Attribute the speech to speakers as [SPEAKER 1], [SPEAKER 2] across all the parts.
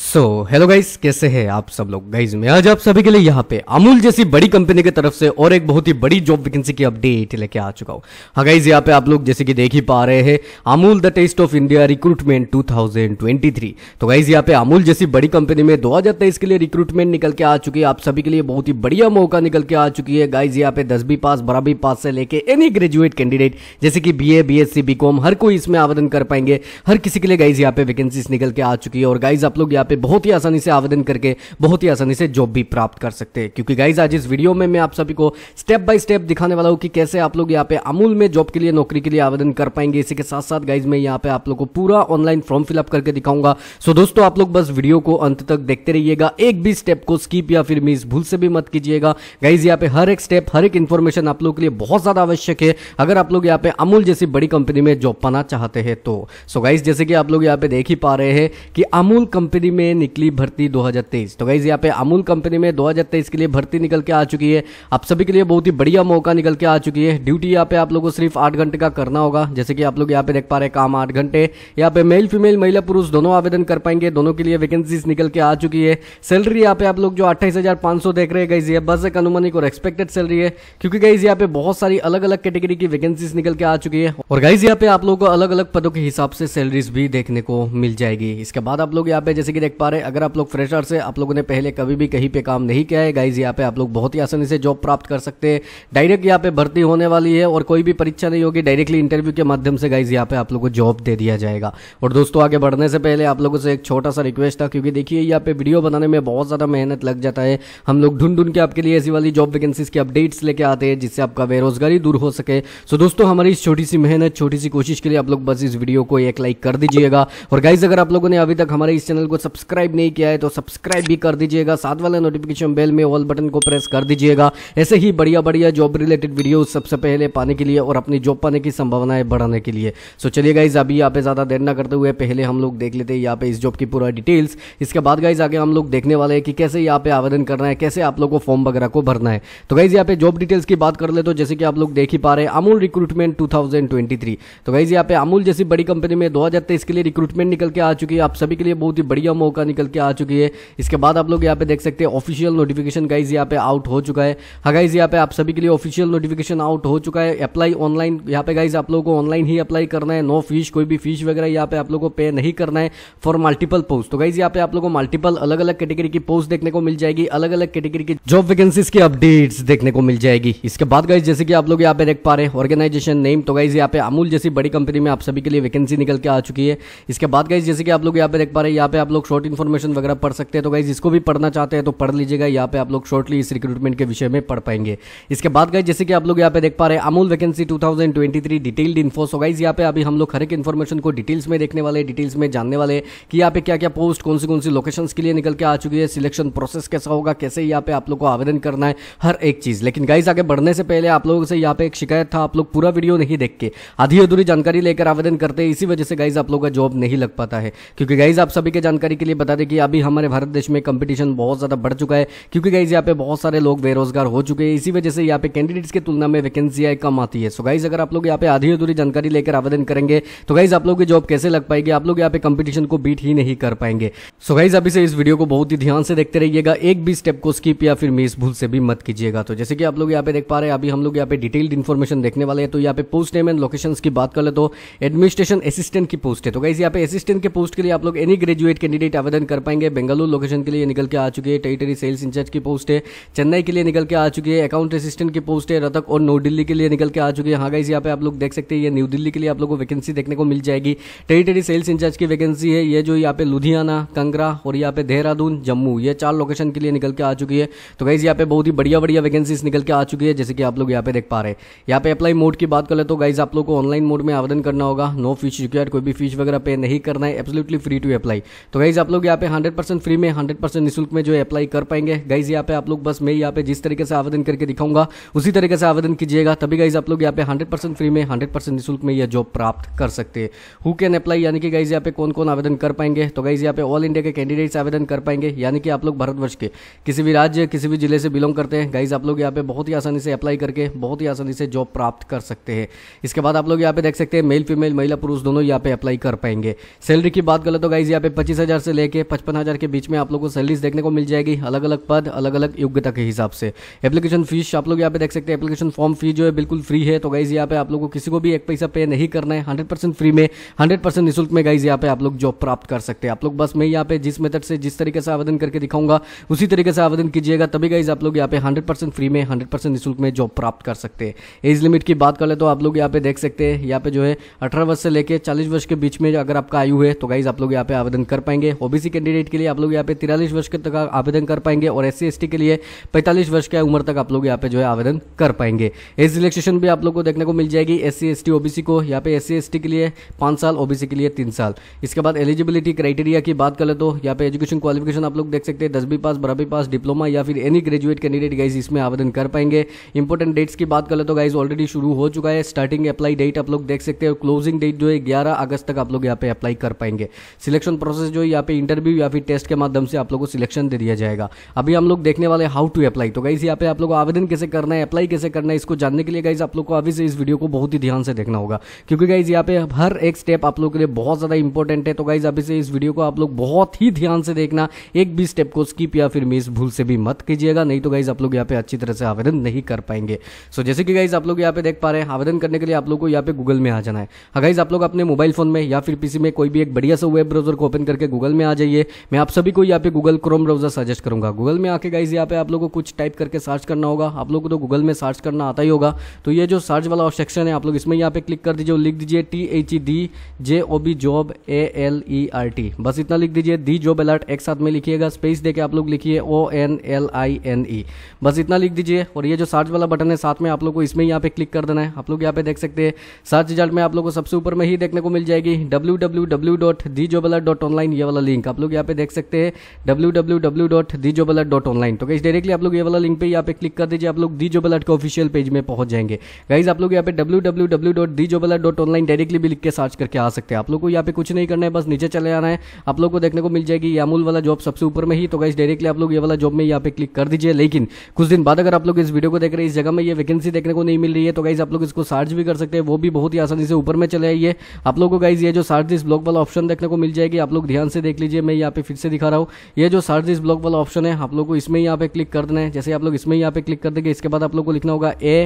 [SPEAKER 1] so hello guys कैसे हैं आप सब लोग गाइस मैं आज आप सभी के लिए यहाँ पे अमूल जैसी बड़ी कंपनी की तरफ से और एक बहुत ही बड़ी जॉब वैकेंसी की अपडेट लेके आ चुका हूँ हाँ गाइस यहाँ पे आप लोग जैसे कि देख ही पा रहे हैं Amul the taste of India recruitment 2023 तो गाइज यहाँ पे अमूल जैसी बड़ी कंपनी में दो के लिए रिक्रूटमेंट निकल के आ चुकी है आप सभी के लिए बहुत ही बढ़िया मौका निकल के आ चुकी है गाइज यहाँ पे दसवीं पास बारहवीं पास से लेके एनी ग्रेजुएट कैंडिडेट जैसे कि B A B S C हर कोई इसमें आवेदन कर पाएंगे हर किसी के लिए गाइज यहाँ पे वैकेंसी निकल के आ चुकी है और गाइज आप लोग यहाँ पे बहुत ही आसानी से आवेदन करके बहुत ही आसानी से जॉब भी प्राप्त कर सकते हैं क्योंकि गाइज आज इस वीडियो में मैं आप सभी को स्टेप बाय स्टेप दिखाने वाला हूँ कि कैसे आप लोग यहाँ पे अमूल में जॉब के लिए नौकरी के लिए आवेदन कर पाएंगे इसी के साथ साथ गाइज में यहाँ पे आप लोग को पूरा ऑनलाइन फॉर्म फिलअप करके दिखाऊंगा सो दोस्तों आप लोग बस वीडियो को अंत तक देखते रहिएगा एक भी स्टेप को स्कीप या फिर मिस भूल से भी मत कीजिएगा गाइज यहाँ पे हर एक स्टेप हर एक इन्फॉर्मेशन आप लोग के लिए बहुत ज्यादा आवश्यक है अगर आप लोग यहाँ पे अमूल जैसी बड़ी कंपनी में जॉब पाना चाहते हैं तो सो so गाइज जैसे कि आप लोग यहाँ पे देख ही पा रहे हैं कि अमूल कंपनी भर्ती में निकली भर्ती 2023 तो गाइज यहाँ पे अमूल कंपनी में 2023 के लिए भर्ती निकल के आ चुकी है आप सभी के लिए बहुत ही बढ़िया मौका निकल के आ चुकी है ड्यूटी यहाँ पे आप लोगों को सिर्फ आठ घंटे का करना होगा जैसे कि आप लोग यहाँ पे देख पा रहे काम आठ घंटे यहाँ पे मेल फीमेल महिला पुरुष दोनों आवेदन कर पाएंगे दोनों के लिए वैकेंसीज निकल के आ चुकी है सैलरी यहाँ पे आप लोग जो अट्ठाईस देख रहे गाइज ये बस एक अनुमानिक और एक्सपेक्टेड सैलरी है क्योंकि गाइज यहाँ पे बहुत सारी अलग अलग कैटेगरी की वैकेंसीज निकल के आ चुकी है और गाइज यहाँ पे आप लोगों को अलग अलग पदों के हिसाब से सैलरीज भी देखने को मिल जाएगी इसके बाद आप लोग यहाँ पे जैसे कि देख पा रहे अगर आप लोग फ्रेशर से आप लोगों ने पहले कभी भी कहीं पे काम नहीं किया है गाइज यहाँ पे आप लोग बहुत ही आसानी से जॉब प्राप्त कर सकते हैं डायरेक्ट यहाँ पे भर्ती होने वाली है और कोई भी परीक्षा नहीं होगी डायरेक्टली इंटरव्यू के माध्यम से गाइज यहाँ पे आप लोग को जॉब दे दिया जाएगा और दोस्तों आगे बढ़ने से पहले आप लोगों से एक छोटा सा रिक्वेस्ट था क्योंकि देखिए यहाँ पे वीडियो बनाने में बहुत ज़्यादा मेहनत लग जाता है हम लोग ढूंढ ढूंढ के आपके लिए ऐसी वाली जॉब वैकेंसीज के अपडेट्स लेके आते हैं जिससे आपका बेरोजगारी दूर हो सके सो दोस्तों हमारी इस छोटी सी मेहनत छोटी सी कोशिश के लिए आप लोग बस इस वीडियो को एक लाइक कर दीजिएगा और गाइज अगर आप लोगों ने अभी तक हमारे इस चैनल को सब्सक्राइब नहीं किया है तो सब्सक्राइब भी कर दीजिएगा साथ वाले नोटिफिकेशन बेल में ऑल बटन को प्रेस कर दीजिएगा ऐसे ही बढ़िया बढ़िया जॉब रिलेटेड वीडियो सबसे पहले पाने के लिए और अपनी जॉब पाने की संभावनाएं बढ़ाने के लिए सो चलिए गाइज अभी यहाँ पे ज़्यादा देर ना करते हुए पहले हम लोग देख लेते हैं यहाँ पे इस जॉब की पूरा डिटेल्स इसके बाद गाइज आगे हम लोग देखने वाले हैं कि कैसे यहाँ पे आवेदन करना है कैसे आप लोग को फॉर्म वगैरह को भरना है तो गाइज यहाँ पे जॉब डिटेल्स की बात कर ले तो जैसे कि आप लोग देख ही पा रहे हैं अमूल रिक्रूटमेंट 2023 तो गाइज यहाँ पे अमूल जैसी बड़ी कंपनी में दो के लिए रिक्रूटमेंट निकल के आ चुकी है आप सभी के लिए बहुत ही बढ़िया मौका निकल के आ चुकी है इसके बाद आप लोग यहाँ पे देख सकते हैं ऑफिशियल नोटिफिकेशन गाइज यहाँ पे आउट हो चुका है हाँ गाइज यहाँ पे आप सभी के लिए ऑफिशियल नोटिफिकेशन आउट हो चुका है अप्लाई ऑनलाइन यहाँ पे गाइज आप लोगों को ऑनलाइन ही अप्लाई करना है नो फीस कोई भी फीस वगैरह यहाँ पे आप लोगों को पे नहीं करना है फॉर मल्टीपल पोस्ट तो गाइज यहाँ पे आप लोगों को मल्टीपल अलग अलग कैटेगरी की पोस्ट देखने को मिल जाएगी अलग अलग कैटेगरी की जॉब वैकेंसीज की अपडेट्स देखने को मिल जाएगी इसके बाद गाइज जैसे कि आप लोग यहाँ पे देख पा रहे हैं ऑर्गेनाइजेशन नेम तो गाइज यहाँ पे अमूल जैसी बड़ी कंपनी में आप सभी के लिए वैकेंसी निकल के आ चुकी है इसके बाद गाइज जैसे कि आप लोग यहाँ पे देख पा रहे हैं यहाँ पे आप लोग शॉर्ट इन्फॉर्मेशन वगैरह पढ़ सकते हैं तो गाइज इसको भी पढ़ना चाहते हैं तो पढ़ लीजिएगा यहाँ पे आप लोग शॉर्टली इस रिक्रूटमेंट के विषय में पढ़ पाएंगे इसके बाद गाइज जैसे कि आप लोग यहाँ पे देख पा रहे हैं Amul vacancy 2023 detailed info so guys यहाँ पे अभी हम लोग हर एक इन्फॉर्मेशन को डिटेल्स में देखने वाले डिटेल्स में जानने वाले कि यहाँ पे क्या क्या पोस्ट कौन सी कौन सी लोकेशन के लिए निकल के आ चुकी है सिलेक्शन प्रोसेस कैसा होगा कैसे यहाँ पे आप लोग को आवेदन करना है हर एक चीज लेकिन गाइज आगे बढ़ने से पहले आप लोगों से यहाँ पे एक शिकायत था आप लोग पूरा वीडियो नहीं देख के आधी अधूरी जानकारी लेकर आवेदन करते हैं इसी वजह से गाइज आप लोग का जॉब नहीं लग पाता है क्योंकि गाइज आप सभी के जानकारी के लिए बता दें कि अभी हमारे भारत देश में कंपटीशन बहुत ज़्यादा बढ़ चुका है क्योंकि गाइज यहाँ पे बहुत सारे लोग बेरोजगार हो चुके हैं इसी वजह से यहाँ पे कैंडिडेट्स की तुलना में वैकेंसियाँ कम आती है सो गाइज अगर आप लोग यहाँ पे आधी अधूरी जानकारी लेकर आवेदन करेंगे तो गाइज आप लोग की जॉब कैसे लग पाएगी आप लोग यहाँ पे कंपटीशन को बीट ही नहीं कर पाएंगे सो गाइज अभी से इस वीडियो को बहुत ही ध्यान से देखते रहिएगा एक भी स्टेप को स्किप या फिर मिस भूल से भी मत कीजिएगा तो जैसे कि आप लोग यहाँ पे देख पा रहे हैं अभी हम लोग यहाँ पे डिटेल्ड इन्फॉर्मेशन देखने वाले हैं तो यहाँ पे पोस्ट नेम एंड लोकेशन की बात कर ले तो एडमिनिस्ट्रेशन असिस्टेंट की पोस्ट है तो गाइज यहाँ पे असिस्टेंट के पोस्ट के लिए आप लोग एनी ग्रेजुएट कैंडिडेट कैंडिडेट आवेदन कर पाएंगे बेंगलुरु लोकेशन के लिए निकल के आ चुके हैं टेरिटरी सेल्स इंचार्ज की पोस्ट है चेन्नई के लिए निकल के आ चुके हैं अकाउंट असिस्टेंट की पोस्ट है रतक और नई दिल्ली के लिए निकल के आ चुके हैं हाँ गाइस यहाँ पे आप लोग देख सकते हैं ये न्यू दिल्ली के लिए आप लोगों को वैकेंसी देखने को मिल जाएगी टेरिटरी सेल्स इंचार्ज की वैकेंसी है ये जो यहाँ पे लुधियाना कंगरा और यहाँ पे देहरादून जम्मू ये चार लोकेशन के लिए निकल के आ चुकी है तो गाइज यहाँ पे बहुत ही बढ़िया बढ़िया वैकेंसीज निकल के आ चुकी है जैसे कि आप लोग यहाँ पे देख पा रहे हैं यहाँ पे अप्लाई मोड की बात करें तो गाइज आप लोग को ऑनलाइन मोड में आवेदन करना होगा नो फीस रिक्वायर कोई भी फीस वगैरह पे नहीं करना है एब्सोल्युटली फ्री टू अप्लाई तो गाइज गाइज आप लोग यहाँ पे 100 परसेंट फ्री में 100 परसेंट निःशुल्क में जो है अप्लाई कर पाएंगे गाइज यहाँ पे आप लोग बस मैं यहाँ पे जिस तरीके से आवेदन करके दिखाऊंगा उसी तरीके से आवेदन कीजिएगा तभी गाइज आप लोग यहाँ पे 100 परसेंट फ्री में 100 परसेंट निःशुल्क में यह जॉब प्राप्त कर सकते हैं हु कैन अप्लाई यानी कि गाइज यहाँ पे कौन कौन आवेदन कर पाएंगे तो गाइज यहाँ पे ऑल इंडिया के कैंडिडेट्स आवेदन कर पाएंगे यानी कि आप लोग भारतवर्ष के किसी भी राज्य किसी भी जिले से बिलोंग करते हैं गाइज आप लोग यहाँ पे बहुत ही आसानी से अप्लाई करके बहुत ही आसानी से जॉब प्राप्त कर सकते हैं इसके बाद आप लोग यहाँ पे देख सकते हैं मेल फीमेल महिला पुरुष दोनों यहाँ पे अप्लाई कर पाएंगे सैलरी की बात करें तो गाइज यहाँ पे पच्चीस हज़ार से लेके पचपन हज़ार के बीच में आप लोग को सैलरीज देखने को मिल जाएगी अलग अलग पद अलग अलग योग्यता के हिसाब से एप्लीकेशन फीस आप लोग यहाँ पे देख सकते हैं एप्लीकेशन फॉर्म फी जो है बिल्कुल फ्री है तो गाइज यहाँ पे आप लोग को किसी को भी एक पैसा पे नहीं करना है हंड्रेड फ्री में हंड्रेड परसेंट में गाइज यहाँ पे आप लोग जॉब प्राप्त कर सकते हैं आप लोग बस मैं यहाँ पे जिस मेथड से जिस तरीके से आवेदन करके दिखाऊंगा उसी तरीके से आवेदन कीजिएगा तभी गाइज आप लोग यहाँ पे हंड्रेड फ्री में हंड्रेड निशुल्क में जॉब प्राप्त कर सकते हैं एज लिमिट की बात कर ले तो आप लोग यहाँ पे देख सकते हैं यहाँ पे जो है अठारह वर्ष से लेकर चालीस वर्ष के बीच में अगर आपका आयु है तो गाइज आप लोग यहाँ पे आवेदन कर पाएंगे पाएंगे ओबीसी कैंडिडेट के लिए आप लोग यहाँ पे तिरालीस वर्ष तक आवेदन कर पाएंगे और एस सी के लिए पैंतालीस वर्ष की उम्र तक आप लोग यहाँ पे जो है आवेदन कर पाएंगे एज रिलेक्सेशन भी आप लोग को देखने को मिल जाएगी एस सी ओबीसी को यहाँ पे एस सी के लिए पाँच साल ओबीसी के लिए तीन साल इसके बाद एलिजिबिलिटी क्राइटेरिया की बात करें तो यहाँ पे एजुकेशन क्वालिफिकेशन आप लोग देख सकते हैं दसवीं पास बारहवीं पास डिप्लोमा या फिर एनी ग्रेजुएट कैंडिडेट गाइज इसमें आवेदन कर पाएंगे इंपॉर्टेंट डेट्स की बात करें तो गाइज ऑलरेडी शुरू हो चुका है स्टार्टिंग अप्लाई डेट आप लोग देख सकते हैं क्लोजिंग डेट जो है ग्यारह अगस्त तक आप लोग यहाँ पे अप्लाई कर पाएंगे सिलेक्शन प्रोसेस जो है यहाँ पे इंटरव्यू या फिर टेस्ट के माध्यम से आप लोग को सिलेक्शन दे दिया जाएगा अभी हम लोग देखने वाले हाउ टू अप्लाई तो गाइज यहाँ पे आप लोग आवेदन कैसे करना है अप्लाई कैसे करना है इसको जानने के लिए गाइज आप लोग को अभी से इस वीडियो को बहुत ही ध्यान से देखना होगा क्योंकि गाइज यहाँ पे हर एक स्टेप आप लोग के लिए बहुत ज़्यादा इंपॉर्टेंट है तो गाइज अभी से इस वीडियो को आप लोग बहुत ही ध्यान से देखना एक भी स्टेप को स्किप या फिर मिस भूल से भी मत कीजिएगा नहीं तो गाइज आप लोग यहाँ पे अच्छी तरह से आवेदन नहीं कर पाएंगे सो जैसे कि गाइज आप लोग यहाँ पे देख पा रहे हैं आवेदन करने के लिए आप लोग को यहाँ पे गूगल में आ जाना है गाइज आप लोग अपने मोबाइल फोन में या फिर पीसी में कोई भी एक बढ़िया सा वेब ब्राउजर को ओपन करके गूगल गूगल में आ जाइए मैं आप सभी को यहाँ पे गूगल क्रोम ब्राउजर सजेस्ट करूँगा गूगल में आके गाइज यहाँ पे आप लोग को कुछ टाइप करके सर्च करना होगा आप लोग को तो गूगल में सर्च करना आता ही होगा तो ये जो सर्च वाला सेक्शन है आप लोग इसमें यहाँ पे क्लिक कर दीजिए लिख दीजिए T H E D J O B job A L E R T बस इतना लिख दीजिए दी जॉब अलर्ट एक साथ में लिखिएगा स्पेस देके आप लोग लिखिए O N L I N E बस इतना लिख दीजिए और ये जो सर्च वाला बटन है साथ में आप लोग को इसमें यहाँ पे क्लिक कर देना है आप लोग यहाँ पे देख सकते हैं सर्च रिजल्ट में आप लोग को सबसे ऊपर में ही देखने को मिल जाएगी W W W dot the job alert dot online ये वाला वाला लिंक आप लोग यहाँ पे देख सकते हैं W W W dot the job alert dot online तो गाइज डायरेक्टली आप लोग ये वाला लिंक पे यहाँ पे क्लिक कर दीजिए आप लोग दीजो बलट के ऑफिशियल पेज में पहुंच जाएंगे गाइज आप लोग यहाँ पे W W W dot the job alert dot online directly भी लिख के सर्च करके आ सकते हैं आप लोग को यहाँ पे कुछ नहीं करना है बस नीचे चले आना है आप लोग को देखने को मिल जाएगी यामूल वाला जॉब सबसे ऊपर में ही तो गाइज डायरेक्टली आप लोग ये वाला जॉब में यहाँ पे क्लिक कर दीजिए लेकिन कुछ दिन बाद अगर आप लोग इस वीडियो को देख रहे हैं इस जगह में ये वैकेंसी देखने को नहीं मिल रही है तो गाइज आप लोग इसको सर्च भी कर सकते हैं वो भी बहुत ही आसानी से ऊपर में चले आइए आप लोग को गाइज ये जो सर्च दिस ब्लॉक वाला ऑप्शन देखने को मिल जाएगी आप लोग ध्यान से देख लीजिए मैं यहाँ पे फिर से दिखा रहा हूँ ये जो सर्च इस ब्लॉक वाला ऑप्शन है आप लोग को इसमें यहाँ पे क्लिक कर देना है जैसे आप लोग इसमें यहाँ पे क्लिक कर देंगे इसके बाद आप लोग को लिखना होगा ए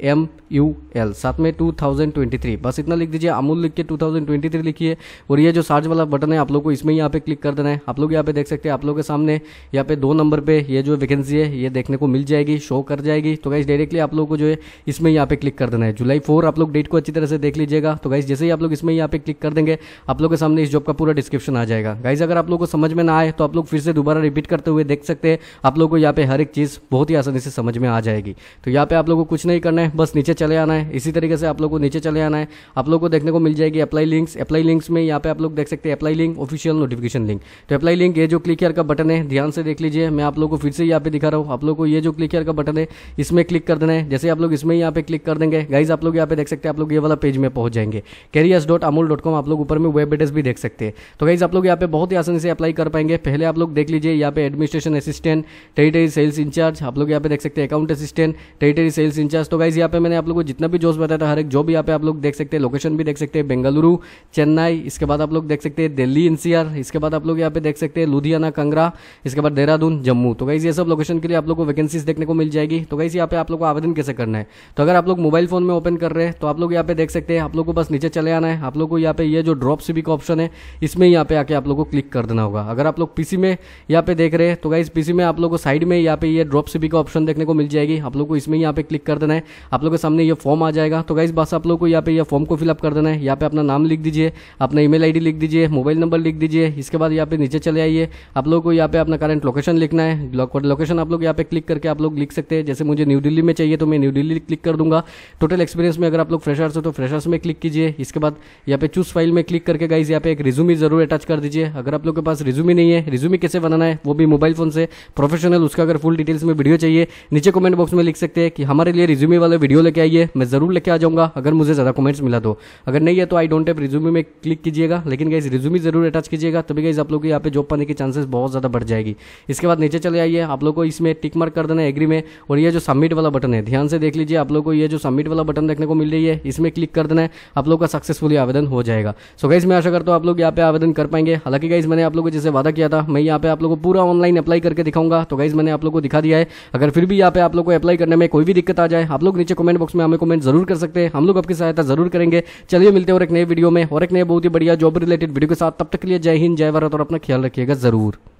[SPEAKER 1] एम यू एल साथ में 2023 बस इतना लिख दीजिए अमूल लिख के 2023 लिखिए और ये जो सर्च वाला बटन है आप लोग को इसमें यहाँ पे क्लिक कर देना है आप लोग यहाँ पे देख सकते हैं आप लोग के सामने यहाँ पे दो नंबर पे ये जो वैकेंसी है ये देखने को मिल जाएगी शो कर जाएगी तो गाइज डायरेक्टली आप लोग को जो है इसमें यहाँ पे क्लिक कर देना है जुलाई फोर आप लोग डेट को अच्छी तरह से देख लीजिएगा तो गाइज जैसे ही आप लोग इसमें यहाँ पे क्लिक कर देंगे आप लोग के सामने इस जॉब का पूरा डिस्क्रिप्शन आ जाएगा गाइज अगर आप लोग को समझ में ना आए तो आप लोग फिर से दोबारा रिपीट करते हुए देख सकते हैं आप लोग को यहाँ पे हर एक चीज़ बहुत ही आसानी से समझ में आ जाएगी तो यहाँ पे आप लोग को कुछ नहीं करना है है बस नीचे चले आना है इसी तरीके से आप लोग को नीचे चले आना है आप लोग को देखने को मिल जाएगी अप्लाई लिंक्स अप्लाई लिंक्स में यहाँ पे आप लोग देख सकते हैं apply link official notification link तो अप्लाई लिंक ये जो क्लिक का बटन है ध्यान से देख लीजिए मैं आप लोग को फिर से यहाँ पे दिखा रहा हूँ आप लोग को ये जो क्लिक का बटन है इसमें क्लिक कर देना है जैसे आप लोग इसमें यहाँ पे क्लिक कर देंगे गाइज आप लोग यहाँ पे देख सकते हैं आप लोग ये वाला पेज में पहुंच जाएंगे careers dot Amul dot com आप लोग ऊपर में वेब एड्रेस भी देख सकते हैं तो गाइज आप लोग यहाँ पे बहुत ही आसानी से अप्लाई कर पाएंगे पहले आप लोग देख लीजिए यहाँ पे administration assistant territory sales incharge आप लोग यहाँ पे देख सकते हैं account assistant territory sales incharge तो गाइज गाइज यहाँ पे मैंने आप लोग को जितना भी जॉब्स बताया था हर एक जो भी यहाँ पे आप लोग देख सकते हैं लोकेशन भी देख सकते हैं बेंगलुरु चेन्नई इसके बाद आप लोग देख सकते हैं दिल्ली एनसीआर इसके बाद आप लोग यहाँ पे देख सकते हैं लुधियाना कंगरा इसके बाद देहरादून जम्मू तो गाइज ये सब लोकेशन के लिए आप लोग को वैकेंसीज देखने को मिल जाएगी तो गाइज यहाँ पे आप लोग को आवेदन कैसे करना है तो अगर आप लोग मोबाइल फोन में ओपन कर रहे हैं तो आप लोग यहाँ पे देख सकते हैं आप लोग को बस नीचे चले आना है आप लोग को यहाँ पे ये जो ड्रॉप सी का ऑप्शन है इसमें यहाँ पे आके आप लोग को क्लिक कर देना होगा अगर आप लोग पीसी में यहाँ पे देख रहे हैं तो गाइज पीसी में आप लोग को साइड में यहाँ पे ये ड्रॉप सी का ऑप्शन देखने को मिल जाएगी आप लोग को इसमें यहाँ पे क्लिक कर देना है आप लोगों के सामने ये फॉर्म आ जाएगा तो गाइज बस आप लोग को यहाँ पे यह फॉर्म को फिलअप कर देना है यहाँ पे अपना नाम लिख दीजिए अपना ईमेल आईडी लिख दीजिए मोबाइल नंबर लिख दीजिए इसके बाद यहाँ पे नीचे चले आइए आप लोग को यहाँ पे अपना करंट लोकेशन लिखना है लोकेशन आप लोग यहाँ पे क्लिक करके आप लोग लिख सकते हैं जैसे मुझे न्यू दिल्ली में चाहिए तो मैं न्यू दिल्ली क्लिक कर दूंगा टोटल एक्सपीरियंस में अगर आप लोग फ्रेशर्स हो तो फ्रेशर्स में क्लिक कीजिए इसके बाद यहाँ पे चूज फाइल में क्लिक करके गाइज यहाँ पे एक रिज्यूमी जरूर अटैच कर दीजिए अगर आप लोग के पास रिज्यूमी नहीं है रिज्यूमी कैसे बनाना है वो भी मोबाइल फोन से प्रोफेशनल उसका अगर फुल डिटेल्स में वीडियो चाहिए नीचे कमेंट बॉक्स में लिख सकते हैं कि हमारे लिए रिज्यूमी वाले वाले वीडियो लेके आइए मैं ज़रूर लेके आ जाऊंगा अगर मुझे ज़्यादा कमेंट्स मिला तो अगर नहीं है तो आई डोंट हैव रिज्यूमी में क्लिक कीजिएगा लेकिन गाइज रिज्यूमी ज़रूर अटैच कीजिएगा तभी गाइज आप लोग यहाँ पे जॉब पाने की चांसेस बहुत ज़्यादा बढ़ जाएगी इसके बाद नीचे चले आइए आप लोग को इसमें टिक मार्क कर देना एग्री में और ये जो सबमिट वाला बटन है ध्यान से देख लीजिए आप लोग को ये जो सबमिट वाला बटन देखने को मिल रही है इसमें क्लिक कर देना है आप लोग का सक्सेसफुली आवेदन हो जाएगा सो गाइज मैं आशा करता हूँ आप लोग यहाँ पे आवेदन कर पाएंगे हालांकि गाइज मैंने आप लोग को जैसे वादा किया था मैं यहाँ पे आप लोग को पूरा ऑनलाइन अप्लाई करके दिखाऊंगा तो गाइज मैंने आप लोग को दिखा दिया है अगर फिर भी यहाँ पे आप लोग को अप्लाई करने में कोई भी दिक्कत आ जाए आप लोग नीचे कमेंट बॉक्स में हमें कमेंट जरूर कर सकते हैं हम लोग आपकी सहायता जरूर करेंगे चलिए मिलते हैं और एक नए वीडियो में और एक नए बहुत ही बढ़िया जॉब रिलेटेड वीडियो के साथ तब तक के लिए जय हिंद जय भारत और अपना ख्याल रखिएगा जरूर